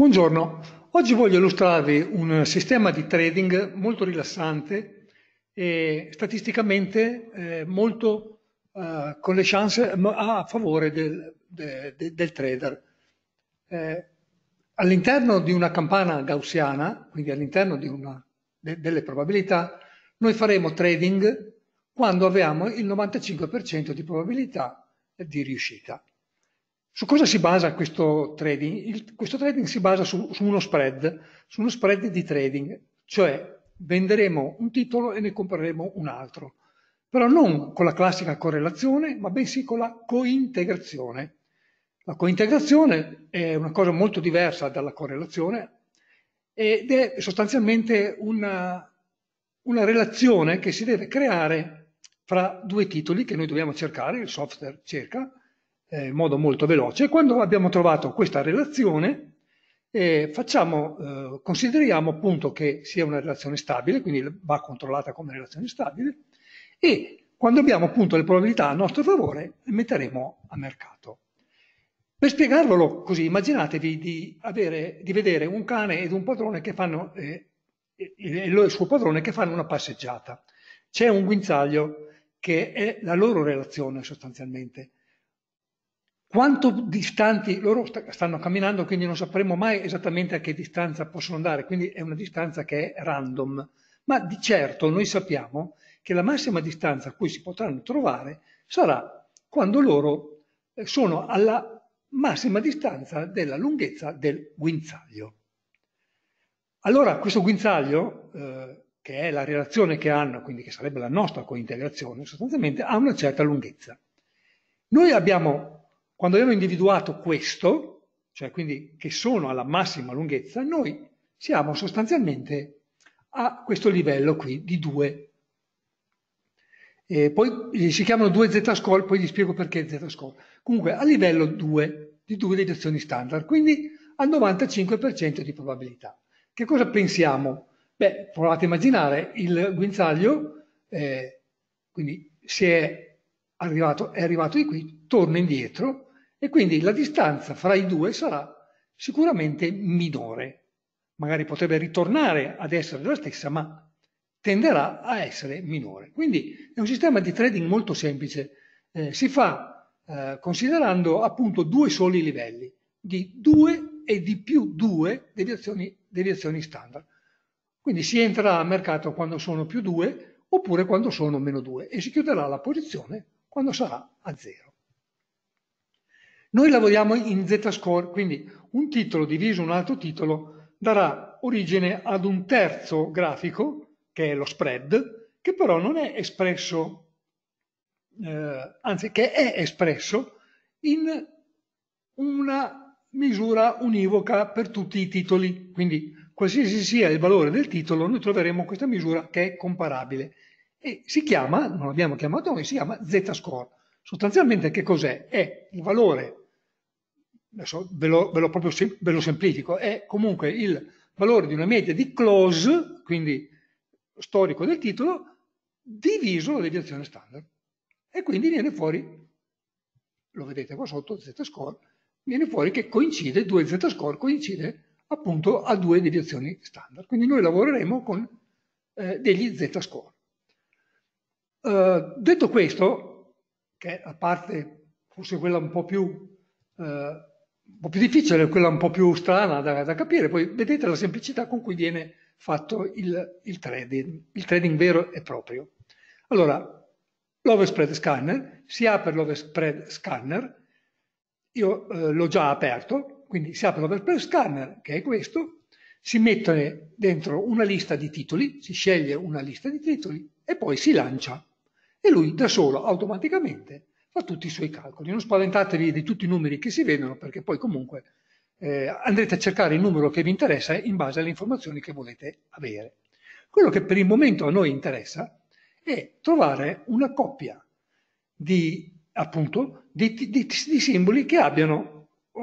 Buongiorno, oggi voglio illustrarvi un sistema di trading molto rilassante e statisticamente eh, molto eh, con le chance a favore del, de, del trader. Eh, all'interno di una campana gaussiana, quindi all'interno de, delle probabilità, noi faremo trading quando abbiamo il 95% di probabilità di riuscita. Su cosa si basa questo trading? Il, questo trading si basa su, su, uno spread, su uno spread di trading, cioè venderemo un titolo e ne compreremo un altro, però non con la classica correlazione, ma bensì con la cointegrazione. La cointegrazione è una cosa molto diversa dalla correlazione ed è sostanzialmente una, una relazione che si deve creare fra due titoli che noi dobbiamo cercare, il software cerca, eh, in modo molto veloce. E quando abbiamo trovato questa relazione, eh, facciamo, eh, consideriamo appunto che sia una relazione stabile, quindi va controllata come relazione stabile, e quando abbiamo appunto le probabilità a nostro favore, le metteremo a mercato. Per spiegarvelo così, immaginatevi di, avere, di vedere un cane ed un padrone che fanno, eh, e il suo padrone che fanno una passeggiata. C'è un guinzaglio che è la loro relazione sostanzialmente. Quanto distanti loro st- stanno camminando, quindi non sapremo mai esattamente a che distanza possono andare, quindi è una distanza che è random, ma di certo noi sappiamo che la massima distanza a cui si potranno trovare sarà quando loro eh, sono alla massima distanza della lunghezza del guinzaglio. Allora questo guinzaglio, eh, che è la relazione che hanno, quindi che sarebbe la nostra cointegrazione, sostanzialmente ha una certa lunghezza. Noi abbiamo quando abbiamo individuato questo, cioè quindi che sono alla massima lunghezza, noi siamo sostanzialmente a questo livello qui di 2. E poi si chiamano 2 z-score, poi vi spiego perché z-score. Comunque a livello 2 di due deviazioni standard, quindi al 95% di probabilità. Che cosa pensiamo? Beh, provate a immaginare il guinzaglio, eh, quindi se è arrivato, è arrivato di qui, torna indietro e quindi la distanza fra i due sarà sicuramente minore. Magari potrebbe ritornare ad essere la stessa, ma tenderà a essere minore. Quindi è un sistema di trading molto semplice. Eh, si fa eh, considerando appunto due soli livelli, di due e di più due deviazioni, deviazioni standard. Quindi si entra a mercato quando sono più 2 oppure quando sono meno 2 e si chiuderà la posizione quando sarà a 0. Noi lavoriamo in Z-score, quindi un titolo diviso un altro titolo darà origine ad un terzo grafico, che è lo spread, che però non è espresso, eh, anzi che è espresso in una misura univoca per tutti i titoli. Quindi qualsiasi sia il valore del titolo, noi troveremo questa misura che è comparabile e si chiama, non l'abbiamo chiamato noi, si chiama Z-score. Sostanzialmente che cos'è? È un valore, adesso ve lo, ve lo, proprio, ve lo semplifico, è comunque il valore di una media di close, quindi storico del titolo, diviso la deviazione standard. E quindi viene fuori, lo vedete qua sotto, z-score, viene fuori che coincide, 2 z-score coincide appunto a due deviazioni standard. Quindi noi lavoreremo con eh, degli z-score. Eh, detto questo, che a parte forse quella un po' più, eh, un po più difficile, quella un po' più strana da, da, capire, poi vedete la semplicità con cui viene fatto il, il trading, il trading vero e proprio. Allora, l'overspread scanner, si apre l'overspread scanner, io eh, l'ho già aperto, quindi si apre l'overspread scanner, che è questo, si mette dentro una lista di titoli, si sceglie una lista di titoli e poi si lancia e lui da solo automaticamente fa tutti i suoi calcoli. Non spaventatevi di tutti i numeri che si vedono perché poi comunque eh, andrete a cercare il numero che vi interessa in base alle informazioni che volete avere. Quello che per il momento a noi interessa è trovare una coppia di, appunto, di, di, di simboli che abbiano eh,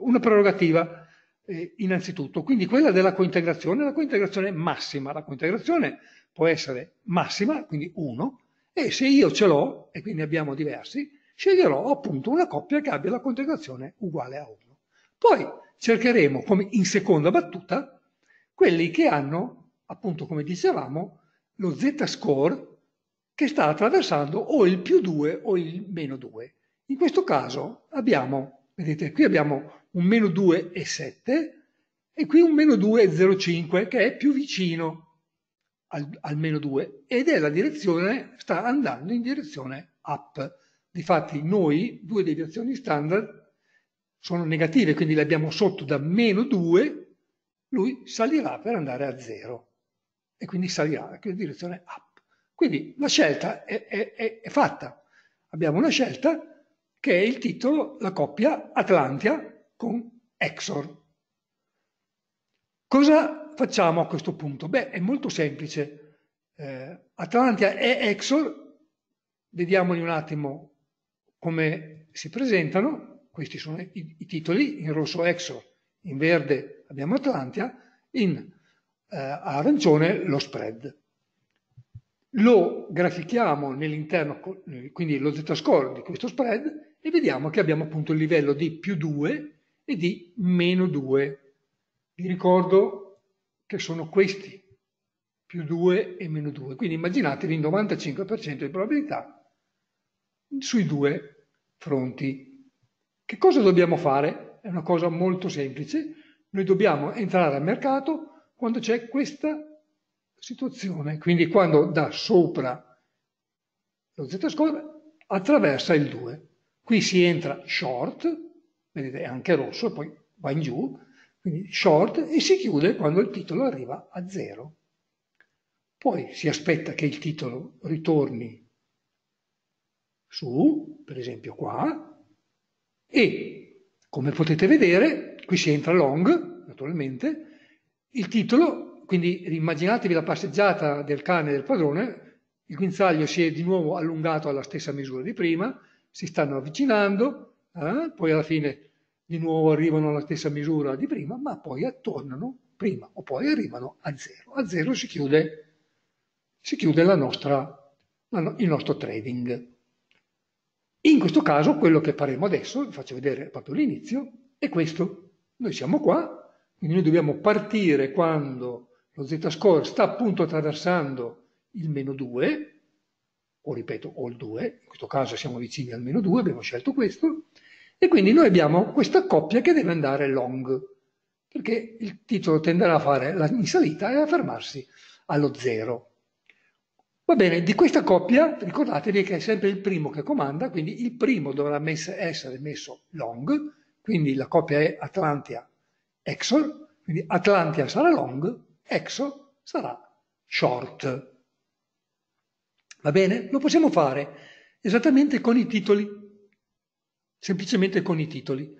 una prerogativa eh, innanzitutto, quindi quella della cointegrazione, la cointegrazione massima. La cointegrazione può essere massima, quindi 1, e se io ce l'ho, e quindi abbiamo diversi, sceglierò appunto una coppia che abbia la contegrazione uguale a 1. Poi cercheremo, come in seconda battuta, quelli che hanno, appunto come dicevamo, lo z-score che sta attraversando o il più 2 o il meno 2. In questo caso abbiamo, vedete, qui abbiamo un meno 2 e 7 e qui un meno 2,05 che è più vicino al, almeno due, ed è la direzione, sta andando in direzione up. Difatti noi due deviazioni standard sono negative, quindi le abbiamo sotto da meno 2, lui salirà per andare a 0 e quindi salirà anche in direzione up. Quindi la scelta è, è, è, è fatta. Abbiamo una scelta che è il titolo, la coppia Atlantia con Exor. Cosa facciamo a questo punto? Beh, è molto semplice. Eh, Atlantia e Exor, vediamo in un attimo come si presentano. Questi sono i, i titoli, in rosso Exor, in verde abbiamo Atlantia, in eh, arancione lo spread. Lo grafichiamo nell'interno, eh, quindi lo z-score di questo spread e vediamo che abbiamo appunto il livello di più 2 e di meno 2. Vi ricordo che sono questi, più 2 e meno 2. Quindi immaginatevi il 95% di probabilità sui due fronti. Che cosa dobbiamo fare? È una cosa molto semplice. Noi dobbiamo entrare al mercato quando c'è questa situazione, quindi quando da sopra lo z-score attraversa il 2. Qui si entra short, vedete è anche rosso, poi va in giù, quindi short, e si chiude quando il titolo arriva a zero. Poi si aspetta che il titolo ritorni su, per esempio qua, e come potete vedere, qui si entra long, naturalmente, il titolo, quindi immaginatevi la passeggiata del cane e del padrone, il guinzaglio si è di nuovo allungato alla stessa misura di prima, si stanno avvicinando, eh? poi alla fine di nuovo arrivano alla stessa misura di prima, ma poi attornano prima o poi arrivano a zero. A zero si chiude, si chiude la nostra, la il nostro trading. In questo caso quello che faremo adesso, vi faccio vedere proprio l'inizio, è questo. Noi siamo qua, quindi noi dobbiamo partire quando lo z-score sta appunto attraversando il meno 2, o ripeto, o il 2, in questo caso siamo vicini al meno 2, abbiamo scelto questo, e quindi noi abbiamo questa coppia che deve andare long, perché il titolo tenderà a fare la, in salita e a fermarsi allo zero. Va bene, di questa coppia ricordatevi che è sempre il primo che comanda, quindi il primo dovrà essere messo long, quindi la coppia è Atlantia-Exor, quindi Atlantia sarà long, Exor sarà short. Va bene? Lo possiamo fare esattamente con i titoli semplicemente con i titoli.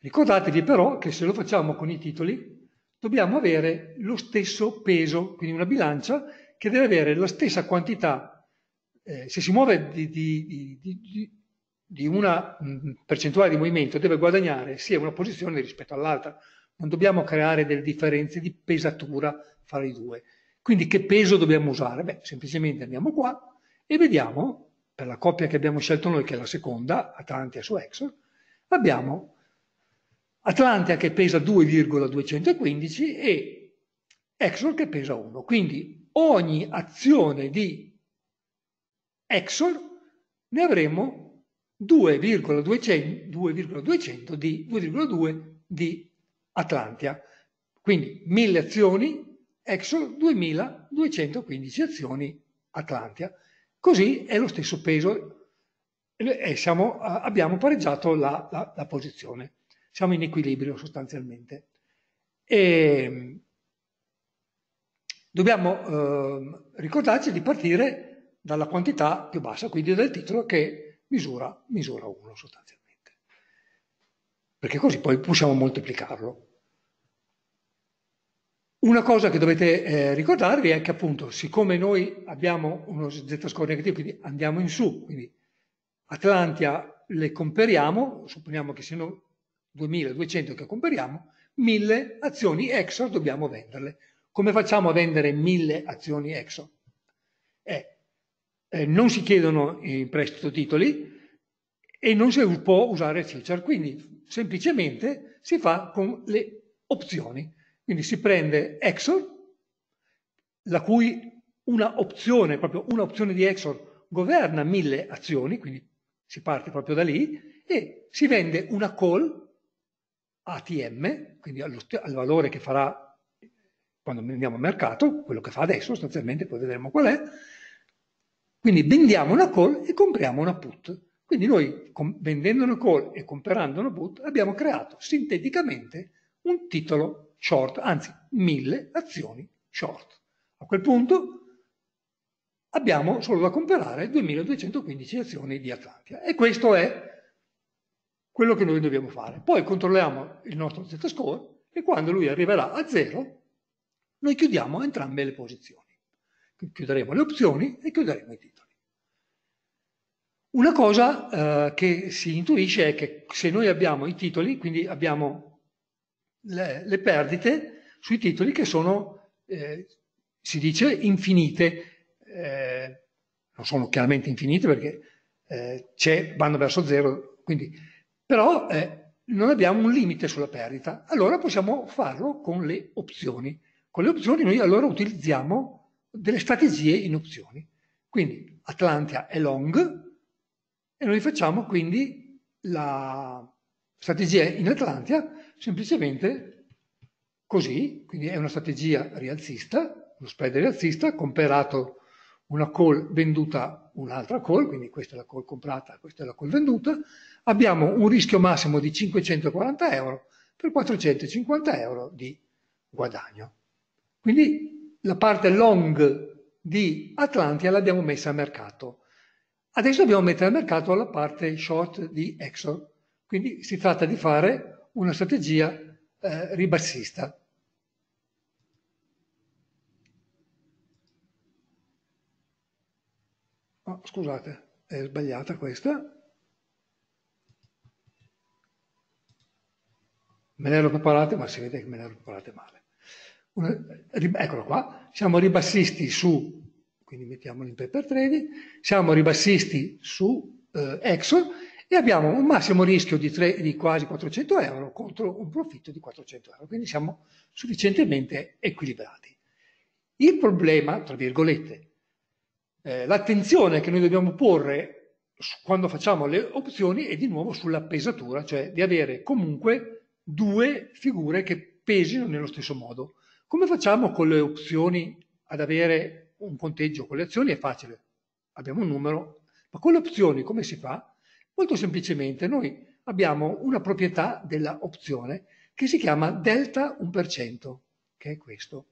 Ricordatevi però che se lo facciamo con i titoli dobbiamo avere lo stesso peso, quindi una bilancia che deve avere la stessa quantità, eh, se si muove di, di, di, di una mm, percentuale di movimento deve guadagnare sia una posizione rispetto all'altra, non dobbiamo creare delle differenze di pesatura fra i due. Quindi che peso dobbiamo usare? Beh, semplicemente andiamo qua e vediamo per la coppia che abbiamo scelto noi, che è la seconda, Atlantia su Exxon, abbiamo Atlantia che pesa 2,215 e Exxon che pesa 1. Quindi ogni azione di Exxon ne avremo 2,200 di 2,2 di Atlantia. Quindi 1000 azioni Exxon, 2215 azioni Atlantia. Così è lo stesso peso e siamo, abbiamo pareggiato la, la, la, posizione, siamo in equilibrio sostanzialmente. E ehm, dobbiamo eh, ricordarci di partire dalla quantità più bassa, quindi dal titolo che misura, misura 1 sostanzialmente, perché così poi possiamo moltiplicarlo. Una cosa che dovete eh, ricordarvi è che appunto, siccome noi abbiamo uno z score negativo, quindi andiamo in su, quindi Atlantia le comperiamo, supponiamo che siano 2200 che comperiamo, 1000 azioni EXO dobbiamo venderle. Come facciamo a vendere 1000 azioni EXO? Eh, eh, non si chiedono in prestito titoli e non si può usare future, quindi semplicemente si fa con le opzioni quindi si prende Exor, la cui una opzione, proprio una opzione di Exor, governa mille azioni, quindi si parte proprio da lì, e si vende una call ATM, quindi allo, al valore che farà quando andiamo al mercato, quello che fa adesso sostanzialmente, poi vedremo qual è, quindi vendiamo una call e compriamo una put. Quindi noi vendendo una call e comprando una put abbiamo creato sinteticamente un titolo short, anzi 1000 azioni short. A quel punto abbiamo solo da comprare 2215 azioni di Atlantia e questo è quello che noi dobbiamo fare. Poi controlliamo il nostro z-score e quando lui arriverà a zero noi chiudiamo entrambe le posizioni. Chiuderemo le opzioni e chiuderemo i titoli. Una cosa eh, che si intuisce è che se noi abbiamo i titoli, quindi abbiamo le, le perdite sui titoli che sono, eh, si dice, infinite. Eh, non sono chiaramente infinite perché eh, vanno verso zero, quindi, però eh, non abbiamo un limite sulla perdita. Allora possiamo farlo con le opzioni. Con le opzioni noi allora utilizziamo delle strategie in opzioni. Quindi Atlantia è long e noi facciamo quindi la strategia in Atlantia semplicemente così, quindi è una strategia rialzista, uno spread rialzista, comperato una call venduta un'altra call, quindi questa è la call comprata, questa è la call venduta, abbiamo un rischio massimo di 540 euro per 450 euro di guadagno. Quindi la parte long di Atlantia l'abbiamo messa a mercato. Adesso dobbiamo mettere a mercato la parte short di Exxon. Quindi si tratta di fare una strategia eh, ribassista. Oh, scusate, è sbagliata questa. Me l'ero preparata, ma si vede che me l'ero preparata male. Una, eccolo qua, siamo ribassisti su, quindi mettiamolo in paper trading, siamo ribassisti su eh, EXO e abbiamo un massimo rischio di, 3, di, quasi 400 euro contro un profitto di 400 euro, quindi siamo sufficientemente equilibrati. Il problema, tra virgolette, eh, l'attenzione che noi dobbiamo porre quando facciamo le opzioni è di nuovo sulla pesatura, cioè di avere comunque due figure che pesino nello stesso modo. Come facciamo con le opzioni ad avere un conteggio con le azioni? È facile, abbiamo un numero, ma con le opzioni come si fa? Molto semplicemente noi abbiamo una proprietà dell'opzione che si chiama delta 1%, che è questo.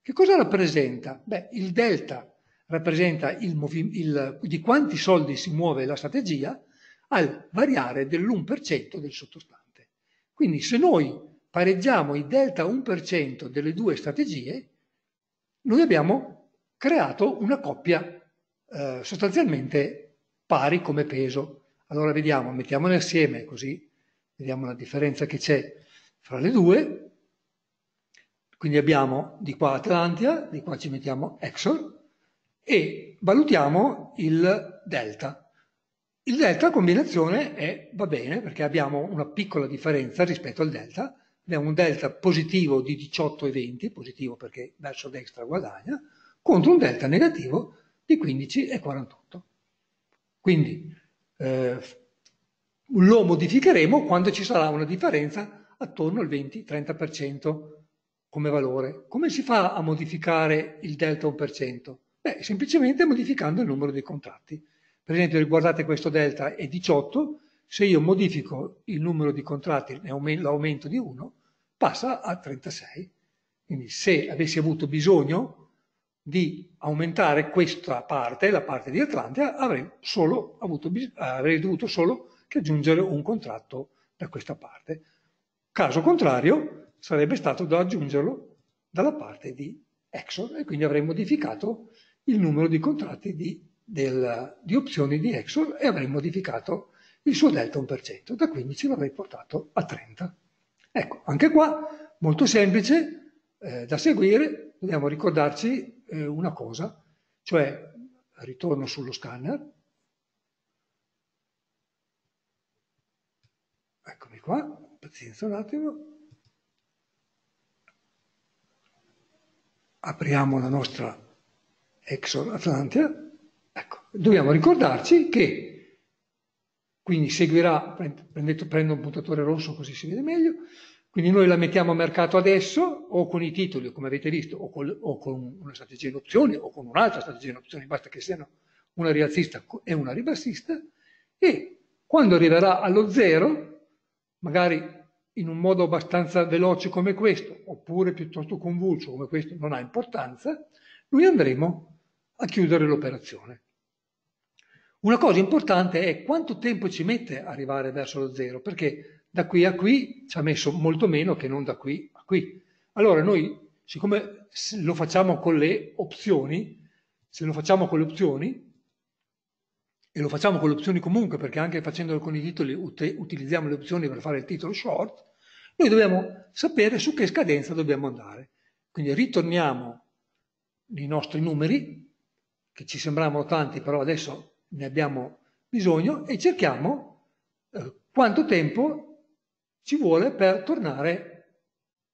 Che cosa rappresenta? Beh, il delta rappresenta il il, di quanti soldi si muove la strategia al variare dell'1% del sottostante. Quindi se noi pareggiamo il delta 1% delle due strategie, noi abbiamo creato una coppia eh, sostanzialmente pari come peso. Allora vediamo, mettiamole assieme così vediamo la differenza che c'è fra le due. Quindi abbiamo di qua Atlantia, di qua ci mettiamo Exor e valutiamo il delta. Il delta a combinazione è, va bene perché abbiamo una piccola differenza rispetto al delta, abbiamo un delta positivo di 18,20, positivo perché verso destra guadagna, contro un delta negativo di 15,48. Quindi eh, lo modificheremo quando ci sarà una differenza attorno al 20-30% come valore. Come si fa a modificare il delta 1%? Beh, semplicemente modificando il numero dei contratti. Per esempio, guardate questo delta è 18, se io modifico il numero di contratti, l'aumento di 1, passa a 36. Quindi se avessi avuto bisogno di aumentare questa parte, la parte di Atlantia, avrei, avuto, avrei dovuto solo che aggiungere un contratto da questa parte. Caso contrario, sarebbe stato da aggiungerlo dalla parte di Exxon e quindi avrei modificato il numero di contratti di, del, di opzioni di Exxon e avrei modificato il suo delta 1%, da 15 l'avrei portato a 30. Ecco, anche qua molto semplice, eh, da seguire, dobbiamo ricordarci eh, una cosa, cioè ritorno sullo scanner, eccomi qua, pazienza un attimo, apriamo la nostra Exor Atlantia, ecco, dobbiamo ricordarci che quindi seguirà, prendo, prendo un puntatore rosso così si vede meglio, quindi noi la mettiamo a mercato adesso o con i titoli, come avete visto, o con, o con una strategia in opzioni o con un'altra strategia in opzioni, basta che siano una rialzista e una ribassista, e quando arriverà allo zero, magari in un modo abbastanza veloce come questo, oppure piuttosto convulso come questo, non ha importanza, noi andremo a chiudere l'operazione. Una cosa importante è quanto tempo ci mette arrivare verso lo zero, perché da qui a qui ci ha messo molto meno che non da qui a qui. Allora noi, siccome lo facciamo con le opzioni, se lo facciamo con le opzioni, e lo facciamo con le opzioni comunque, perché anche facendolo con i titoli ut utilizziamo le opzioni per fare il titolo short, noi dobbiamo sapere su che scadenza dobbiamo andare. Quindi ritorniamo nei nostri numeri, che ci sembravano tanti, però adesso ne abbiamo bisogno, e cerchiamo eh, quanto tempo ci vuole per tornare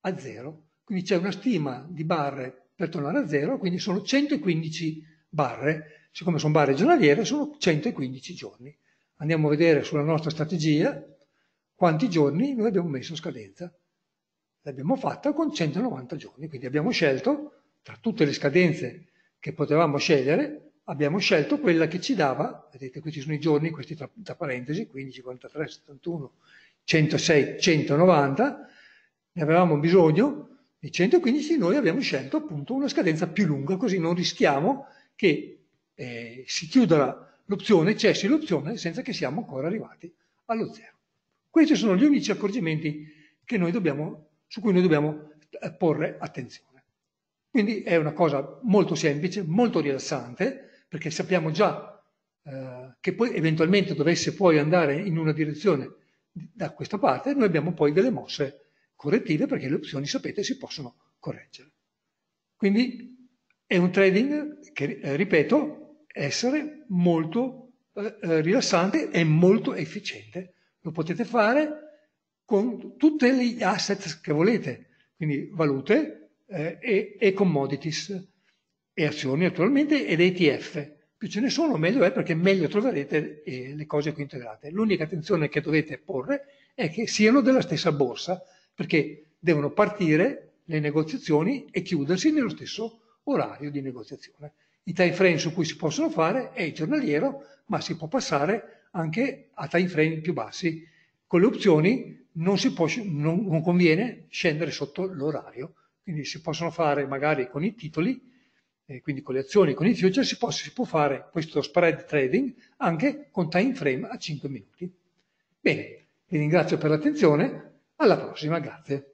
a zero. Quindi c'è una stima di barre per tornare a zero, quindi sono 115 barre, siccome sono barre giornaliere sono 115 giorni. Andiamo a vedere sulla nostra strategia quanti giorni noi abbiamo messo a scadenza. L'abbiamo fatta con 190 giorni, quindi abbiamo scelto tra tutte le scadenze che potevamo scegliere, abbiamo scelto quella che ci dava, vedete questi sono i giorni, questi tra, tra parentesi, 15, 43, 71, 106-190, ne avevamo bisogno, e 115 noi abbiamo scelto appunto una scadenza più lunga, così non rischiamo che eh, si chiuda l'opzione, cessi l'opzione, senza che siamo ancora arrivati allo zero. Questi sono gli unici accorgimenti dobbiamo, su cui noi dobbiamo eh, porre attenzione. Quindi è una cosa molto semplice, molto rilassante, perché sappiamo già eh, che poi eventualmente dovesse poi andare in una direzione da questa parte noi abbiamo poi delle mosse correttive perché le opzioni, sapete, si possono correggere. Quindi è un trading che, eh, ripeto, essere molto eh, eh, rilassante e molto efficiente. Lo potete fare con tutti gli asset che volete, quindi valute eh, e, e commodities e azioni naturalmente ed ETF più ce ne sono meglio è perché meglio troverete eh, le cose qui integrate. L'unica attenzione che dovete porre è che siano della stessa borsa perché devono partire le negoziazioni e chiudersi nello stesso orario di negoziazione. I time frame su cui si possono fare è il giornaliero, ma si può passare anche a time frame più bassi. Con le opzioni non, può, non, non conviene scendere sotto l'orario, quindi si possono fare magari con i titoli eh, quindi con le azioni, con i future, si può, si può fare questo spread trading anche con time frame a 5 minuti. Bene, vi ringrazio per l'attenzione, alla prossima, grazie.